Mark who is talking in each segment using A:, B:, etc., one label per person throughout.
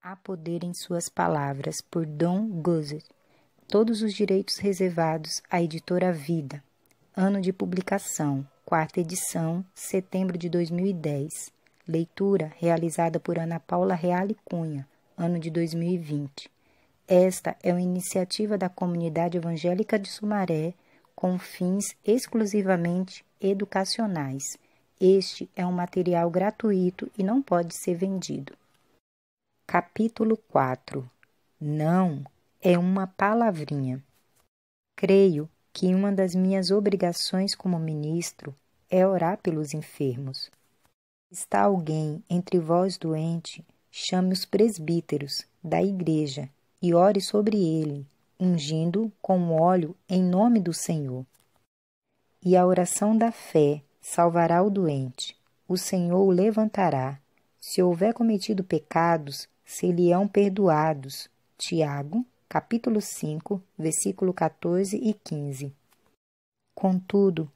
A: Há poder em suas palavras, por Don Gozer. Todos os direitos reservados à editora Vida. Ano de publicação, quarta edição, setembro de 2010. Leitura realizada por Ana Paula Reale Cunha, ano de 2020. Esta é uma iniciativa da comunidade evangélica de Sumaré com fins exclusivamente educacionais. Este é um material gratuito e não pode ser vendido. Capítulo 4 Não é uma palavrinha. Creio que uma das minhas obrigações como ministro é orar pelos enfermos. Está alguém entre vós doente, chame os presbíteros da igreja e ore sobre ele, ungindo com óleo em nome do Senhor. E a oração da fé salvará o doente, o Senhor o levantará. Se houver cometido pecados, se lhe hão perdoados. Tiago, capítulo 5, versículo 14 e 15. Contudo,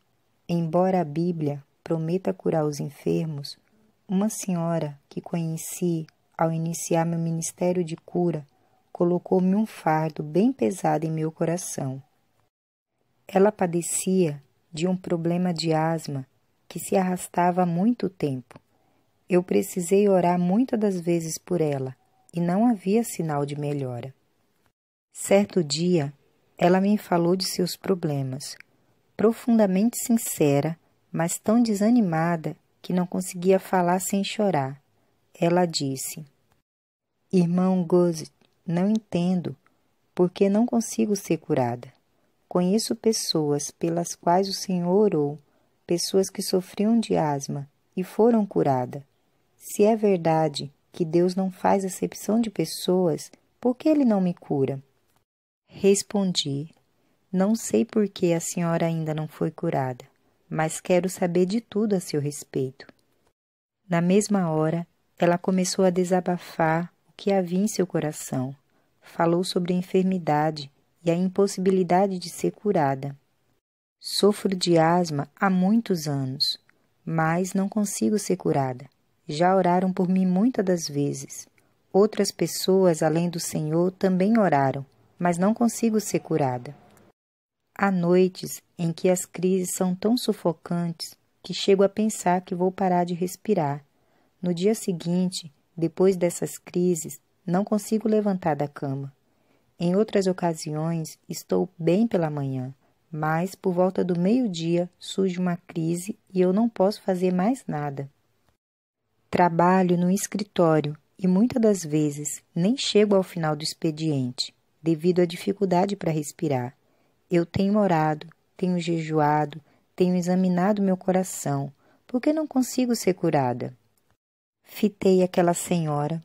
A: embora a Bíblia prometa curar os enfermos, uma senhora que conheci ao iniciar meu ministério de cura colocou-me um fardo bem pesado em meu coração. Ela padecia de um problema de asma que se arrastava há muito tempo. Eu precisei orar muitas das vezes por ela, e não havia sinal de melhora. Certo dia, ela me falou de seus problemas, profundamente sincera, mas tão desanimada que não conseguia falar sem chorar. Ela disse: Irmão Gozet, não entendo, porque não consigo ser curada. Conheço pessoas pelas quais o Senhor orou, pessoas que sofriam de asma e foram curadas. Se é verdade que Deus não faz acepção de pessoas, por que ele não me cura? Respondi: Não sei por que a senhora ainda não foi curada, mas quero saber de tudo a seu respeito. Na mesma hora, ela começou a desabafar o que havia em seu coração. Falou sobre a enfermidade e a impossibilidade de ser curada. Sofro de asma há muitos anos, mas não consigo ser curada já oraram por mim muitas das vezes. Outras pessoas, além do Senhor, também oraram, mas não consigo ser curada. Há noites em que as crises são tão sufocantes que chego a pensar que vou parar de respirar. No dia seguinte, depois dessas crises, não consigo levantar da cama. Em outras ocasiões, estou bem pela manhã, mas por volta do meio-dia surge uma crise e eu não posso fazer mais nada. Trabalho no escritório e muitas das vezes nem chego ao final do expediente, devido à dificuldade para respirar. Eu tenho orado, tenho jejuado, tenho examinado meu coração, porque não consigo ser curada. Fitei aquela senhora.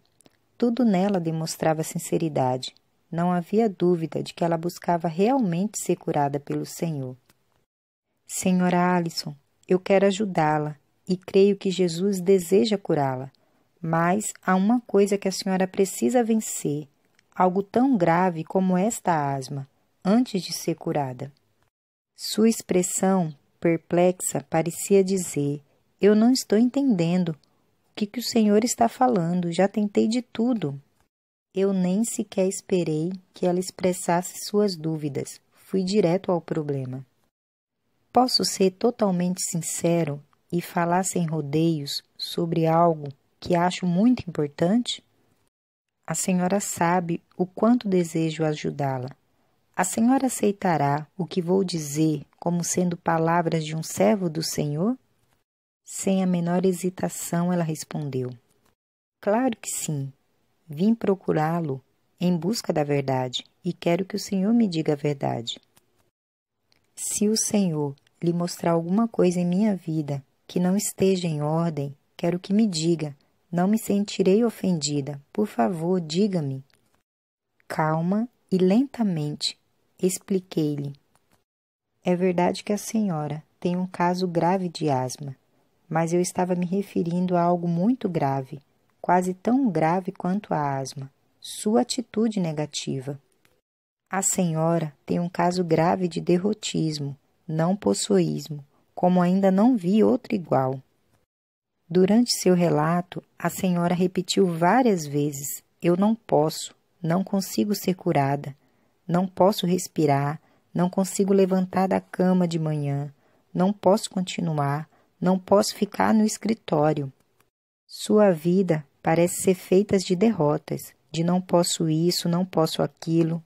A: Tudo nela demonstrava sinceridade. Não havia dúvida de que ela buscava realmente ser curada pelo Senhor. Senhora Alison, eu quero ajudá-la, e creio que Jesus deseja curá-la. Mas há uma coisa que a senhora precisa vencer, algo tão grave como esta asma, antes de ser curada. Sua expressão, perplexa, parecia dizer: Eu não estou entendendo. O que, que o senhor está falando? Já tentei de tudo. Eu nem sequer esperei que ela expressasse suas dúvidas. Fui direto ao problema. Posso ser totalmente sincero e falar sem rodeios sobre algo que acho muito importante? A senhora sabe o quanto desejo ajudá-la. A senhora aceitará o que vou dizer como sendo palavras de um servo do Senhor? Sem a menor hesitação, ela respondeu: Claro que sim. Vim procurá-lo em busca da verdade e quero que o Senhor me diga a verdade. Se o Senhor lhe mostrar alguma coisa em minha vida que não esteja em ordem, quero que me diga. Não me sentirei ofendida. Por favor, diga-me. Calma e lentamente expliquei-lhe. É verdade que a senhora tem um caso grave de asma, mas eu estava me referindo a algo muito grave, quase tão grave quanto a asma, sua atitude negativa. A senhora tem um caso grave de derrotismo, não possuísmo, como ainda não vi outro igual. Durante seu relato, a senhora repetiu várias vezes: Eu não posso, não consigo ser curada, não posso respirar, não consigo levantar da cama de manhã, não posso continuar, não posso ficar no escritório. Sua vida parece ser feita de derrotas, de não posso isso, não posso aquilo.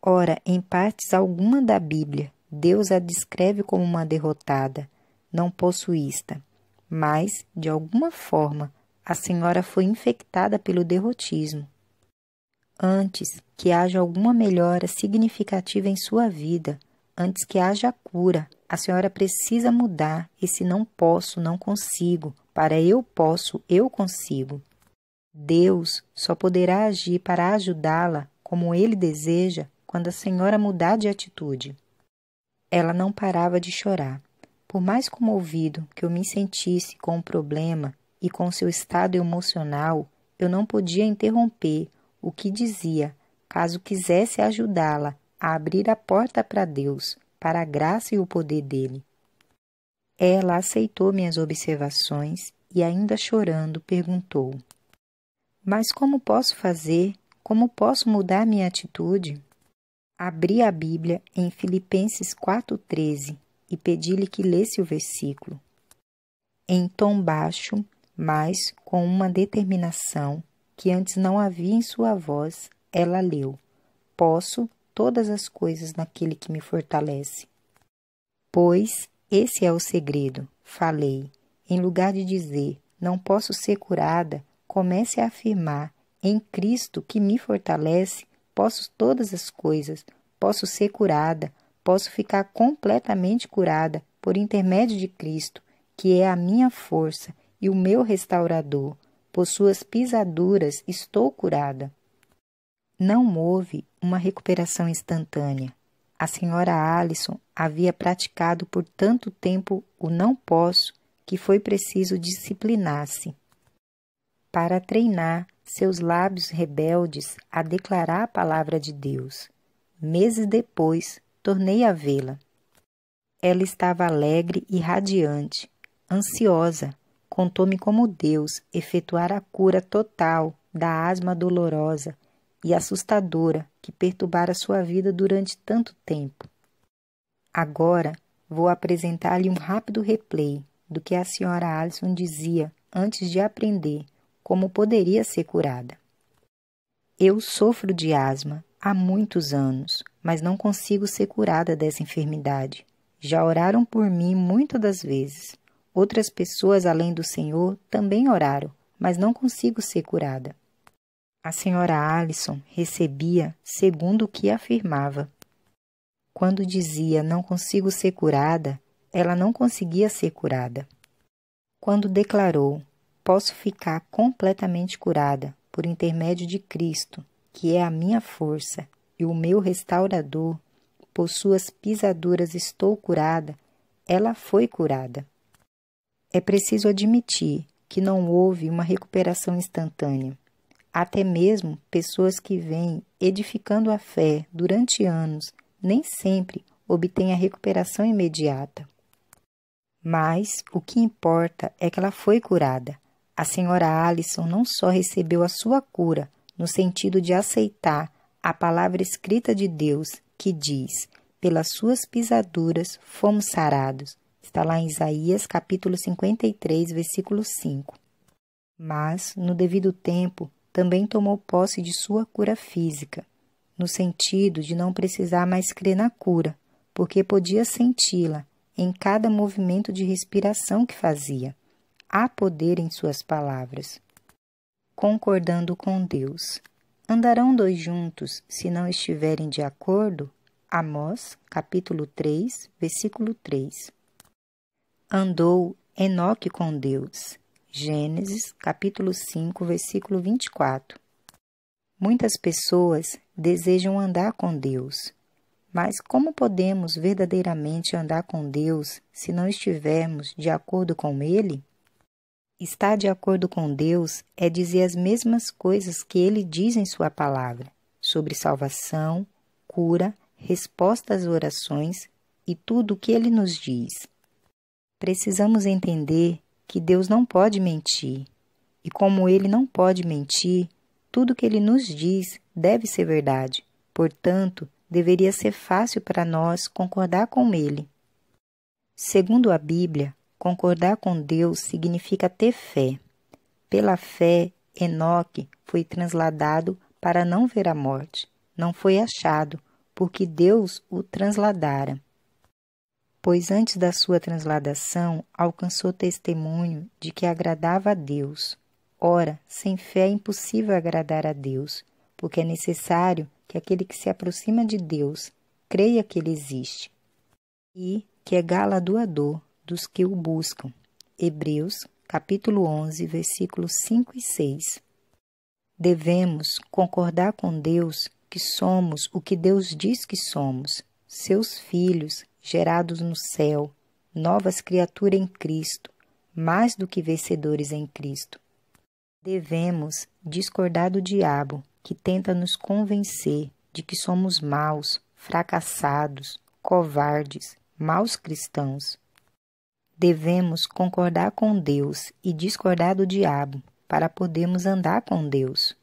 A: Ora, em partes alguma da Bíblia, Deus a descreve como uma derrotada, não possuísta. Mas, de alguma forma, a senhora foi infectada pelo derrotismo. Antes que haja alguma melhora significativa em sua vida, antes que haja cura, a senhora precisa mudar esse não posso, não consigo, para eu posso, eu consigo. Deus só poderá agir para ajudá-la como ele deseja quando a senhora mudar de atitude. Ela não parava de chorar. Por mais comovido que eu me sentisse com o problema e com seu estado emocional, eu não podia interromper o que dizia, caso quisesse ajudá-la a abrir a porta para Deus, para a graça e o poder dele. Ela aceitou minhas observações e, ainda chorando, perguntou: Mas como posso fazer? Como posso mudar minha atitude? Abri a Bíblia em Filipenses 4,13 e pedi-lhe que lesse o versículo. Em tom baixo, mas com uma determinação que antes não havia em sua voz, ela leu: Posso todas as coisas naquele que me fortalece. Pois esse é o segredo, falei. Em lugar de dizer, não posso ser curada, comece a afirmar, em Cristo que me fortalece, Posso todas as coisas, posso ser curada, posso ficar completamente curada por intermédio de Cristo, que é a minha força e o meu restaurador. Por suas pisaduras estou curada. Não houve uma recuperação instantânea. A senhora Allison havia praticado por tanto tempo o não posso que foi preciso disciplinar-se. Para treinar seus lábios rebeldes a declarar a palavra de Deus. Meses depois, tornei a vê-la. Ela estava alegre e radiante, ansiosa. Contou-me como Deus efetuara a cura total da asma dolorosa e assustadora que perturbara sua vida durante tanto tempo. Agora vou apresentar-lhe um rápido replay do que a senhora Alison dizia antes de aprender como poderia ser curada. Eu sofro de asma há muitos anos, mas não consigo ser curada dessa enfermidade. Já oraram por mim muitas das vezes. Outras pessoas além do Senhor também oraram, mas não consigo ser curada. A senhora Allison recebia segundo o que afirmava. Quando dizia não consigo ser curada, ela não conseguia ser curada. Quando declarou posso ficar completamente curada por intermédio de Cristo, que é a minha força e o meu restaurador. Por suas pisaduras estou curada, ela foi curada. É preciso admitir que não houve uma recuperação instantânea. Até mesmo pessoas que vêm edificando a fé durante anos nem sempre obtêm a recuperação imediata. Mas o que importa é que ela foi curada a senhora Allison não só recebeu a sua cura, no sentido de aceitar a palavra escrita de Deus que diz: Pelas suas pisaduras fomos sarados. Está lá em Isaías, capítulo 53, versículo 5. Mas, no devido tempo, também tomou posse de sua cura física, no sentido de não precisar mais crer na cura, porque podia senti-la em cada movimento de respiração que fazia há poder em suas palavras. Concordando com Deus. Andarão dois juntos se não estiverem de acordo? Amós, capítulo 3, versículo 3. Andou Enoque com Deus. Gênesis, capítulo 5, versículo 24. Muitas pessoas desejam andar com Deus, mas como podemos verdadeiramente andar com Deus se não estivermos de acordo com Ele? Estar de acordo com Deus é dizer as mesmas coisas que ele diz em Sua palavra sobre salvação, cura, resposta às orações e tudo o que ele nos diz. Precisamos entender que Deus não pode mentir, e como ele não pode mentir, tudo o que ele nos diz deve ser verdade. Portanto, deveria ser fácil para nós concordar com ele. Segundo a Bíblia, Concordar com Deus significa ter fé. Pela fé, Enoque foi transladado para não ver a morte. Não foi achado, porque Deus o transladara. Pois antes da sua transladação, alcançou testemunho de que agradava a Deus. Ora, sem fé é impossível agradar a Deus, porque é necessário que aquele que se aproxima de Deus creia que ele existe e que é galardoador dos que o buscam. Hebreus, capítulo 11, versículos 5 e 6. Devemos concordar com Deus que somos o que Deus diz que somos, seus filhos, gerados no céu, novas criaturas em Cristo, mais do que vencedores em Cristo. Devemos discordar do diabo, que tenta nos convencer de que somos maus, fracassados, covardes, maus cristãos. Devemos concordar com Deus e discordar do diabo para podermos andar com Deus.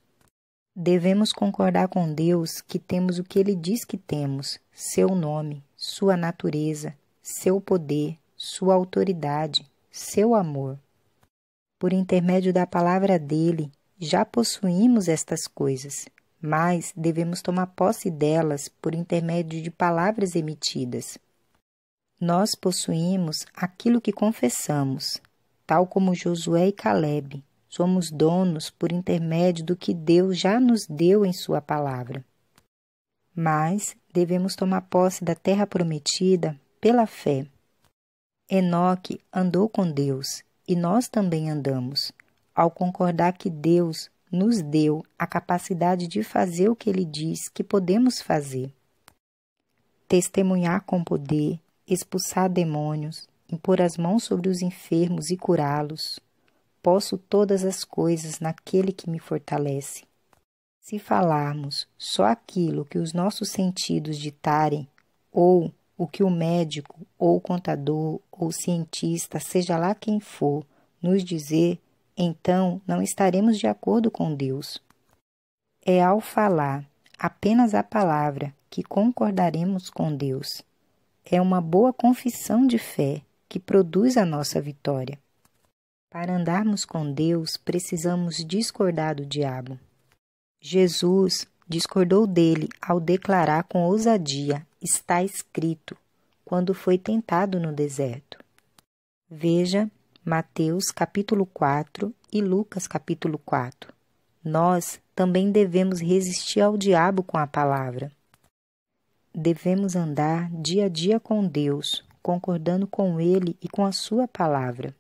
A: Devemos concordar com Deus que temos o que Ele diz que temos: seu nome, sua natureza, seu poder, sua autoridade, seu amor. Por intermédio da palavra dele, já possuímos estas coisas, mas devemos tomar posse delas por intermédio de palavras emitidas. Nós possuímos aquilo que confessamos, tal como Josué e Caleb. Somos donos por intermédio do que Deus já nos deu em Sua palavra. Mas devemos tomar posse da terra prometida pela fé. Enoque andou com Deus e nós também andamos, ao concordar que Deus nos deu a capacidade de fazer o que ele diz que podemos fazer. Testemunhar com poder, expulsar demônios, impor as mãos sobre os enfermos e curá-los. Posso todas as coisas naquele que me fortalece. Se falarmos só aquilo que os nossos sentidos ditarem, ou o que o médico, ou o contador, ou o cientista, seja lá quem for, nos dizer, então não estaremos de acordo com Deus. É ao falar apenas a palavra que concordaremos com Deus é uma boa confissão de fé que produz a nossa vitória. Para andarmos com Deus, precisamos discordar do diabo. Jesus discordou dele ao declarar com ousadia: Está escrito, quando foi tentado no deserto. Veja Mateus capítulo 4 e Lucas capítulo 4. Nós também devemos resistir ao diabo com a palavra devemos andar dia a dia com Deus, concordando com Ele e com a Sua palavra.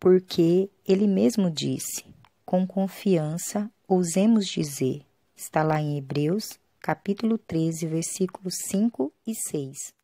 A: Porque Ele mesmo disse: com confiança ousemos dizer. Está lá em Hebreus, capítulo 13, versículos 5 e 6.